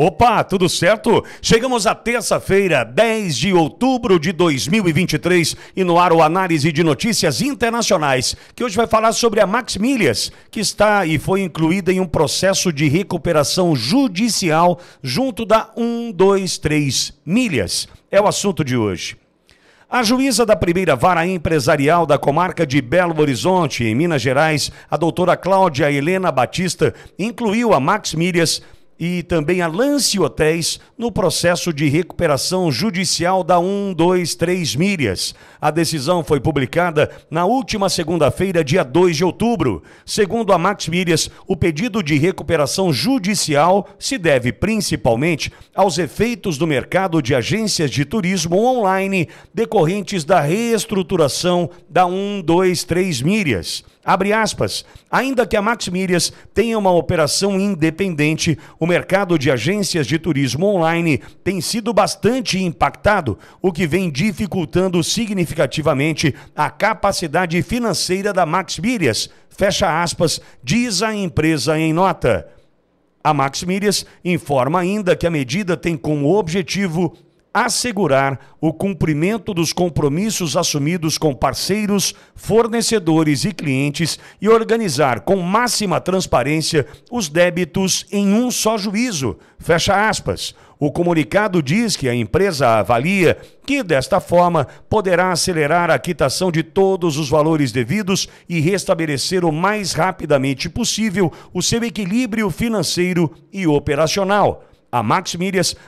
Opa, tudo certo? Chegamos à terça-feira, 10 de outubro de 2023, e no ar o análise de notícias internacionais, que hoje vai falar sobre a Max Milhas, que está e foi incluída em um processo de recuperação judicial junto da 123 Milhas. É o assunto de hoje. A juíza da primeira vara empresarial da comarca de Belo Horizonte, em Minas Gerais, a doutora Cláudia Helena Batista, incluiu a Max Milhas e também a Lance Hotéis no processo de recuperação judicial da 123 Milhas. A decisão foi publicada na última segunda-feira, dia 2 de outubro. Segundo a Max Milhas, o pedido de recuperação judicial se deve principalmente aos efeitos do mercado de agências de turismo online decorrentes da reestruturação da 123 Milhas. Abre aspas. Ainda que a Max Milhas tenha uma operação independente, o mercado de agências de turismo online tem sido bastante impactado, o que vem dificultando significativamente a capacidade financeira da Max Milhas. Fecha aspas, diz a empresa em nota. A Max Milhas informa ainda que a medida tem como objetivo assegurar o cumprimento dos compromissos assumidos com parceiros, fornecedores e clientes e organizar com máxima transparência os débitos em um só juízo. Fecha aspas. O comunicado diz que a empresa avalia que, desta forma, poderá acelerar a quitação de todos os valores devidos e restabelecer o mais rapidamente possível o seu equilíbrio financeiro e operacional. A Max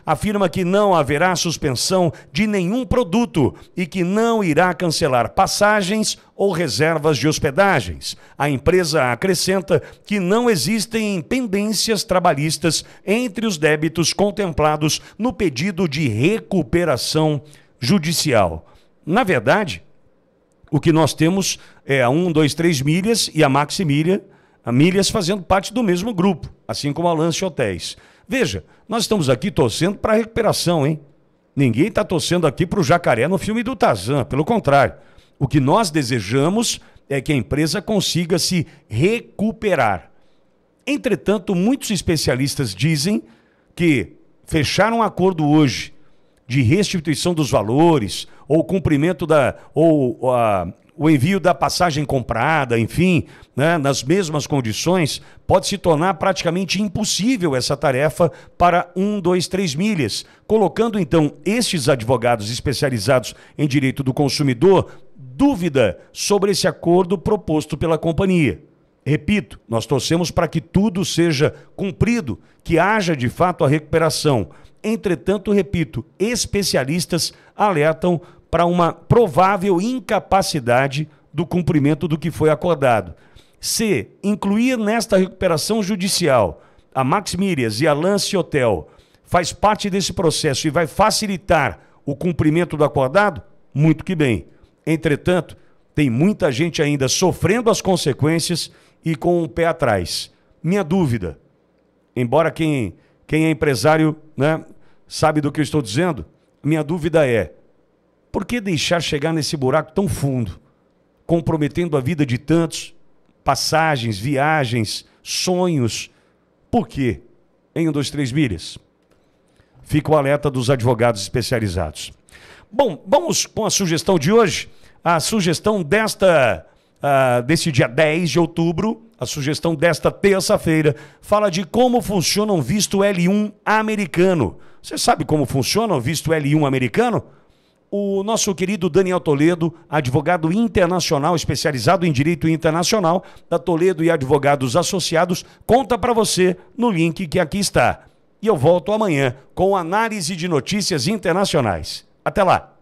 afirma que não haverá suspensão de nenhum produto e que não irá cancelar passagens ou reservas de hospedagens. A empresa acrescenta que não existem pendências trabalhistas entre os débitos contemplados no pedido de recuperação judicial. Na verdade, o que nós temos é a 1, 2, 3 milhas e a Maximilha, a milhas fazendo parte do mesmo grupo, assim como a Lance Hotéis. Veja, nós estamos aqui torcendo para a recuperação, hein? Ninguém está torcendo aqui para o jacaré no filme do Tarzan, pelo contrário. O que nós desejamos é que a empresa consiga se recuperar. Entretanto, muitos especialistas dizem que fechar um acordo hoje de restituição dos valores ou cumprimento da ou a o envio da passagem comprada, enfim, né, nas mesmas condições, pode se tornar praticamente impossível essa tarefa para um, dois, três milhas, colocando então estes advogados especializados em direito do consumidor dúvida sobre esse acordo proposto pela companhia. Repito, nós torcemos para que tudo seja cumprido, que haja de fato a recuperação. Entretanto, repito, especialistas alertam para uma provável incapacidade do cumprimento do que foi acordado. C. Incluir nesta recuperação judicial a Max Mírias e a Lance Hotel faz parte desse processo e vai facilitar o cumprimento do acordado? Muito que bem. Entretanto, tem muita gente ainda sofrendo as consequências e com o um pé atrás. Minha dúvida, embora quem, quem é empresário né, sabe do que eu estou dizendo, minha dúvida é: por que deixar chegar nesse buraco tão fundo, comprometendo a vida de tantos, passagens, viagens, sonhos? Por quê? Em um, dois, três milhas. Fica o alerta dos advogados especializados. Bom, vamos com a sugestão de hoje. A sugestão desta, uh, desse dia 10 de outubro, a sugestão desta terça-feira, fala de como funciona um visto L1 americano. Você sabe como funciona o um visto L1 americano? o nosso querido Daniel Toledo, advogado internacional especializado em direito internacional da Toledo e Advogados Associados, conta para você no link que aqui está. E eu volto amanhã com análise de notícias internacionais. Até lá!